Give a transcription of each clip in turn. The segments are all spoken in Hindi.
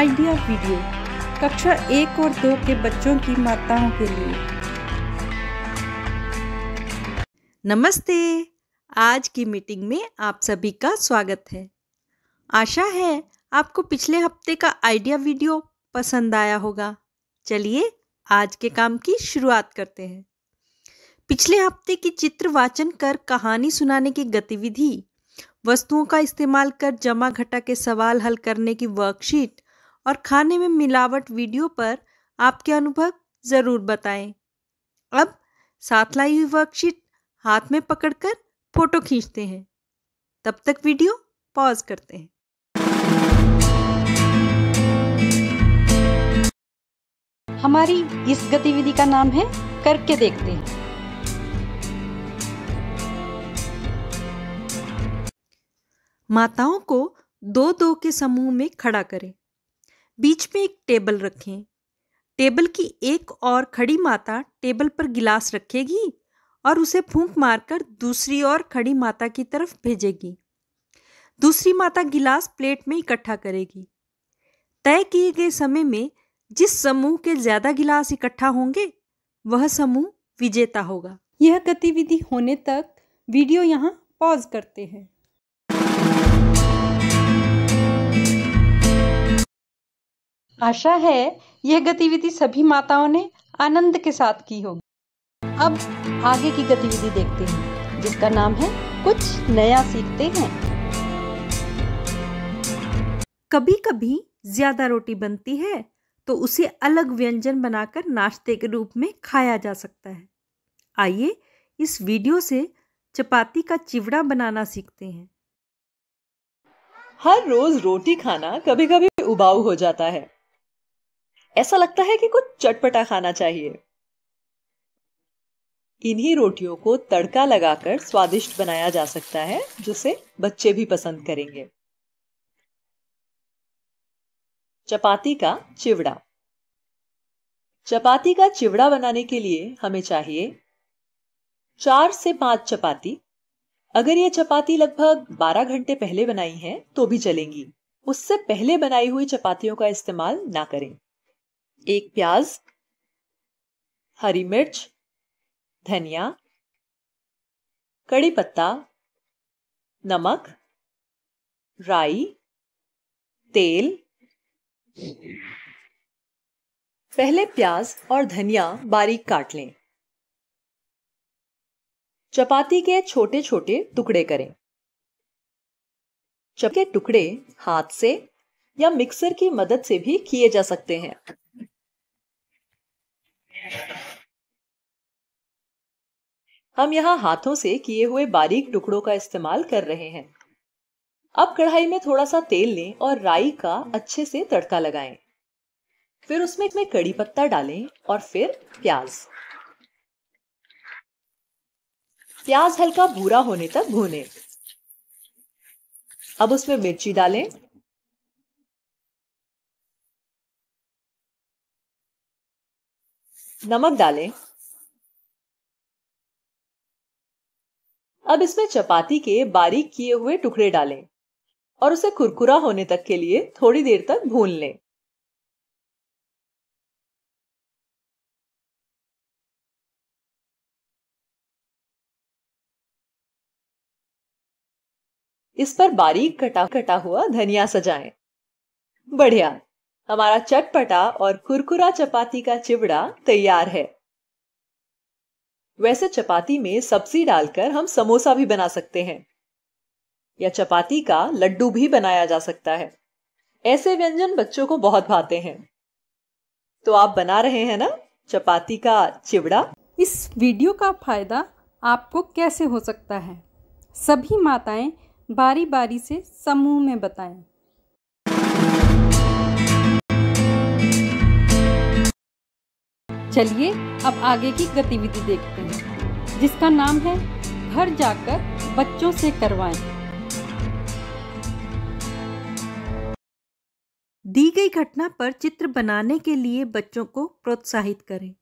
आइडिया वीडियो कक्षा एक और दो के बच्चों की माताओं के लिए नमस्ते आज की मीटिंग में आप सभी का स्वागत है आशा है आपको पिछले हफ्ते का आइडिया वीडियो पसंद आया होगा चलिए आज के काम की शुरुआत करते हैं पिछले हफ्ते की चित्र वाचन कर कहानी सुनाने की गतिविधि वस्तुओं का इस्तेमाल कर जमा घटा के सवाल हल करने की वर्कशीट और खाने में मिलावट वीडियो पर आपके अनुभव ज़रूर बताएं। अब साथ लाई हुई वर्कशीट हाथ में पकड़कर फ़ोटो खींचते हैं तब तक वीडियो पॉज करते हैं हमारी इस गतिविधि का नाम है करके देखते हैं माताओं को दो दो के समूह में खड़ा करें बीच में एक टेबल रखें टेबल की एक और खड़ी माता टेबल पर गिलास रखेगी और उसे फूंक मारकर दूसरी ओर खड़ी माता की तरफ भेजेगी दूसरी माता गिलास प्लेट में इकट्ठा करेगी तय किए गए समय में जिस समूह के ज़्यादा गिलास इकट्ठा होंगे वह समूह विजेता होगा यह गतिविधि होने तक वीडियो यहाँ पॉज करते हैं आशा है यह गतिविधि सभी माताओं ने आनंद के साथ की होगी अब आगे की गतिविधि देखते हैं जिसका नाम है कुछ नया सीखते हैं कभी कभी ज्यादा रोटी बनती है तो उसे अलग व्यंजन बनाकर नाश्ते के रूप में खाया जा सकता है आइए इस वीडियो से चपाती का चिवड़ा बनाना सीखते हैं हर रोज रोटी खाना कभी कभी उबाऊ हो जाता है ऐसा लगता है कि कुछ चटपटा खाना चाहिए इन्हीं रोटियों को तड़का लगाकर स्वादिष्ट बनाया जा सकता है जिसे बच्चे भी पसंद करेंगे चपाती का चिवड़ा चपाती का चिवड़ा बनाने के लिए हमें चाहिए चार से पांच चपाती अगर ये चपाती लगभग 12 घंटे पहले बनाई है तो भी चलेंगी उससे पहले बनाई हुई चपातियों का इस्तेमाल ना करें एक प्याज हरी मिर्च धनिया कड़ी पत्ता नमक राई तेल पहले प्याज और धनिया बारीक काट लें चपाती के छोटे छोटे टुकड़े करें चपके टुकड़े हाथ से या मिक्सर की मदद से भी किए जा सकते हैं हम यहाँ हाथों से किए हुए बारीक टुकड़ों का इस्तेमाल कर रहे हैं अब कढ़ाई में थोड़ा सा तेल लें और राई का अच्छे से तड़का लगाएं। फिर उसमें में कड़ी पत्ता डालें और फिर प्याज प्याज हल्का भूरा होने तक भूनें। अब उसमें मिर्ची डालें नमक डालें अब इसमें चपाती के बारीक किए हुए टुकड़े डालें और उसे कुरकुरा होने तक के लिए थोड़ी देर तक भून लें इस पर बारीक कटा कटा हुआ धनिया सजाएं बढ़िया हमारा चटपटा और कुरकुरा चपाती का चिवड़ा तैयार है वैसे चपाती में सब्जी डालकर हम समोसा भी बना सकते हैं या चपाती का लड्डू भी बनाया जा सकता है ऐसे व्यंजन बच्चों को बहुत भाते हैं तो आप बना रहे हैं ना चपाती का चिवड़ा इस वीडियो का फायदा आपको कैसे हो सकता है सभी माताएं बारी बारी से समूह में बताएं चलिए अब आगे की गतिविधि देखते हैं जिसका नाम है घर जाकर बच्चों से करवाएं। दी गई घटना पर चित्र बनाने के लिए बच्चों को प्रोत्साहित करें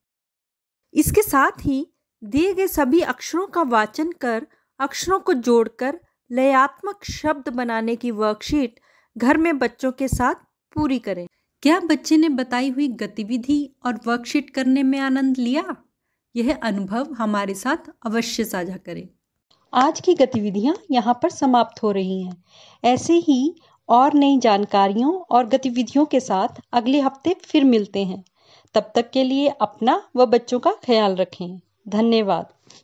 इसके साथ ही दिए गए सभी अक्षरों का वाचन कर अक्षरों को जोड़कर लयात्मक शब्द बनाने की वर्कशीट घर में बच्चों के साथ पूरी करें क्या बच्चे ने बताई हुई गतिविधि और वर्कशीट करने में आनंद लिया यह अनुभव हमारे साथ अवश्य साझा करें आज की गतिविधियां यहाँ पर समाप्त हो रही हैं ऐसे ही और नई जानकारियों और गतिविधियों के साथ अगले हफ्ते फिर मिलते हैं तब तक के लिए अपना व बच्चों का ख्याल रखें धन्यवाद